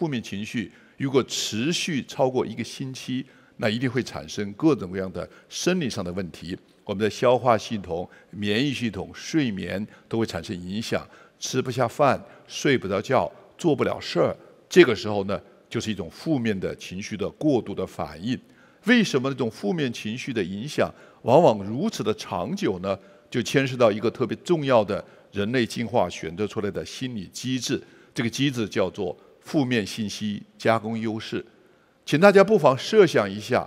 负面情绪如果持续超过一个星期，那一定会产生各种各样的生理上的问题。我们的消化系统、免疫系统、睡眠都会产生影响，吃不下饭、睡不着觉、做不了事儿。这个时候呢，就是一种负面的情绪的过度的反应。为什么这种负面情绪的影响往往如此的长久呢？就牵涉到一个特别重要的人类进化选择出来的心理机制。这个机制叫做。负面信息加工优势，请大家不妨设想一下：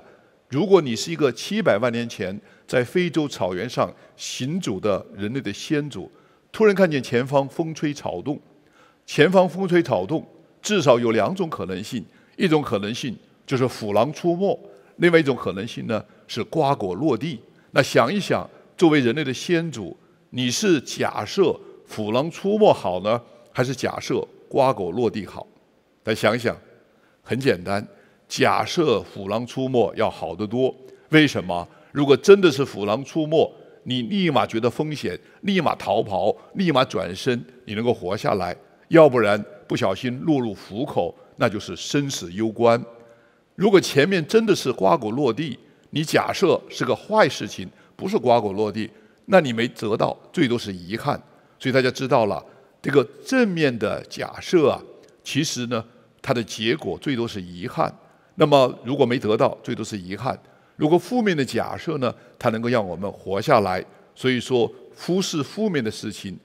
如果你是一个七百万年前在非洲草原上行走的人类的先祖，突然看见前方风吹草动，前方风吹草动，至少有两种可能性：一种可能性就是虎狼出没；另外一种可能性呢是瓜果落地。那想一想，作为人类的先祖，你是假设虎狼出没好呢，还是假设瓜果落地好？再想想，很简单，假设虎狼出没要好得多。为什么？如果真的是虎狼出没，你立马觉得风险，立马逃跑，立马转身，你能够活下来；要不然不小心落入虎口，那就是生死攸关。如果前面真的是瓜果落地，你假设是个坏事情，不是瓜果落地，那你没折到，最多是遗憾。所以大家知道了这个正面的假设啊，其实呢。它的结果最多是遗憾。那么，如果没得到，最多是遗憾。如果负面的假设呢？它能够让我们活下来。所以说，忽视负面的事情，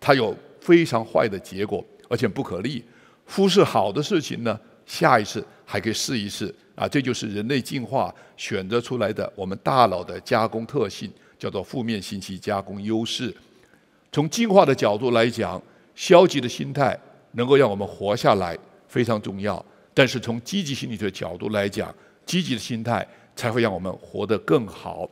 它有非常坏的结果，而且不可逆。忽视好的事情呢，下一次还可以试一试。啊，这就是人类进化选择出来的我们大脑的加工特性，叫做负面信息加工优势。从进化的角度来讲，消极的心态能够让我们活下来。非常重要，但是从积极心理学角度来讲，积极的心态才会让我们活得更好。